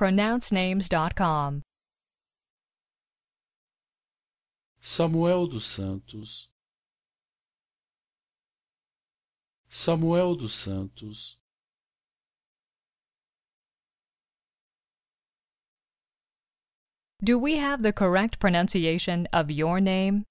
pronouncenames.com. Samuel dos Santos Samuel dos Santos Do we have the correct pronunciation of your name?